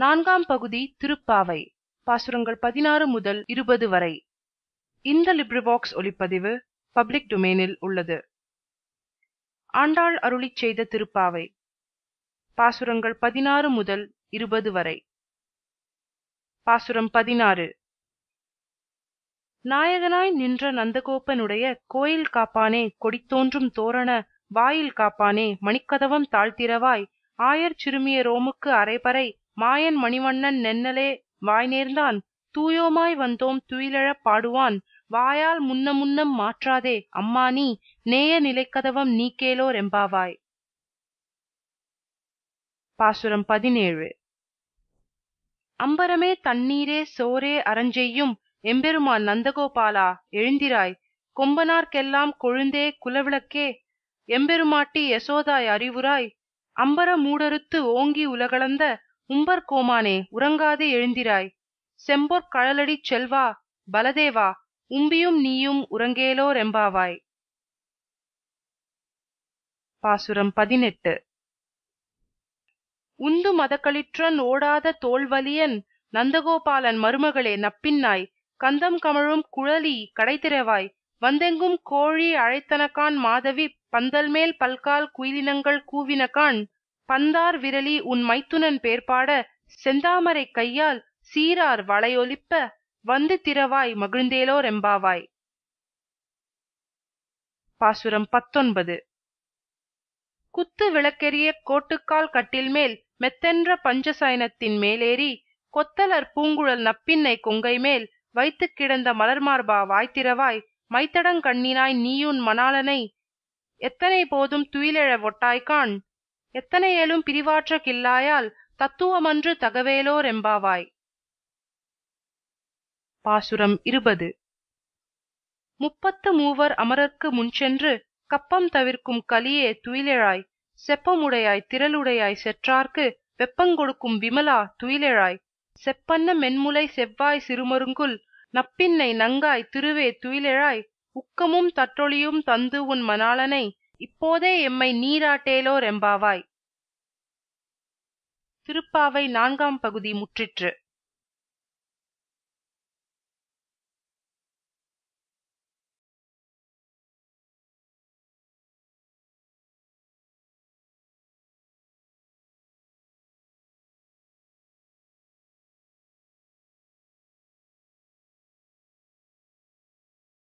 நான்காம் பகுதி திருப்பாவை பாசுரங்கள் பதினாறு முதல் இருபது வரை இந்த லிப்ரிவாக்ஸ் ஒளிப்பதிவு பப்ளிக் டொமைனில் உள்ளது ஆண்டாள் அருளிச் செய்த திருப்பாவை பாசுரங்கள் பதினாறு முதல் இருபது வரை பாசுரம் பதினாறு நாயகனாய் நின்ற நந்தகோப்பனுடைய கோயில் காப்பானே கொடித்தோன்றும் தோரண வாயில் காப்பானே மணிக்கதவம் தாழ்த்திரவாய் ஆயர் சிறுமிய ரோமுக்கு அரைபறை மாயன் மணிவண்ணன் நென்னலே வாய் நேர்ந்தான் தூயோமாய் வந்தோம் துயிலழப் பாடுவான் வாயால் முன்ன முன்னம் மாற்றாதே அம்மா நீ நேய நிலைக்கதவம் நீ கேலோர் எம்பாவாய் பாசுரம் பதினேழு அம்பரமே தண்ணீரே சோரே அரஞ்செய்யும் எம்பெருமான் நந்தகோபாலா எழுந்திராய் கொம்பனார்க்கெல்லாம் கொழுந்தே குலவிளக்கே எம்பெருமாட்டி யசோதாய் அறிவுராய் அம்பர மூடறுத்து ஓங்கி உலகளந்த உம்பர் கோமானே உறங்காது எழுந்திராய் செம்பொற் கழலடிச் செல்வா பலதேவா உம்பியும் நீயும் உறங்கேலோ ரெம்பாவாய் பாசுரம் பதினெட்டு உந்து மதக்களிற்றன் ஓடாத தோல்வலியன் நந்தகோபாலன் மருமகளே நப்பின்னாய் கந்தம் கமழும் குழலி கடைத்திரவாய் வந்தெங்கும் கோழி அழைத்தனக்கான் மாதவி பந்தல்மேல் பல்கால் குயிலினங்கள் கூவினகான் பந்தார் விரலி உன் மைத்துனன் பேர்பாட செந்தாமரைக் கையால் சீரார் வளையொலிப்ப வந்து திறவாய் மகிழ்ந்தேலோ ரெம்பாவாய் பாசுரம் பத்தொன்பது குத்து விளக்கெரிய கோட்டுக்கால் கட்டில் மேல் மெத்தென்ற பஞ்சசயனத்தின் மேலேறி கொத்தலர் பூங்குழல் நப்பின்னை மேல் வைத்து கிடந்த மலர்மார்பா வாய்த்திரவாய் மைத்தடங்கண்ணினாய் நீயுன் மணாளனை எத்தனை போதும் துயிலெழ ஒட்டாய்கான் எத்தனையேலும் பிரிவாற்ற கில்லாயால் தத்துவமன்று தகவேலோ ரெம்பாவாய் பாசுரம் இருபது முப்பத்து மூவர் அமரர்க்கு முன்சென்று கப்பம் தவிர்க்கும் கலியே துயிலெழாய் செப்பமுடையாய் திரளுடையாய் செற்றார்க்கு வெப்பங்கொடுக்கும் விமலா துயிலெழாய் செப்பன்ன மென்முலை செவ்வாய் சிறுமருங்குல் நப்பின்னை நங்காய் திருவே துயிலெழாய் உக்கமும் தட்டொளியும் தந்து உன் மணாளனை இப்போதே எம்மை நீராட்டேலோ ரெம்பாவாய் திருப்பாவை நான்காம் பகுதி முற்றிற்று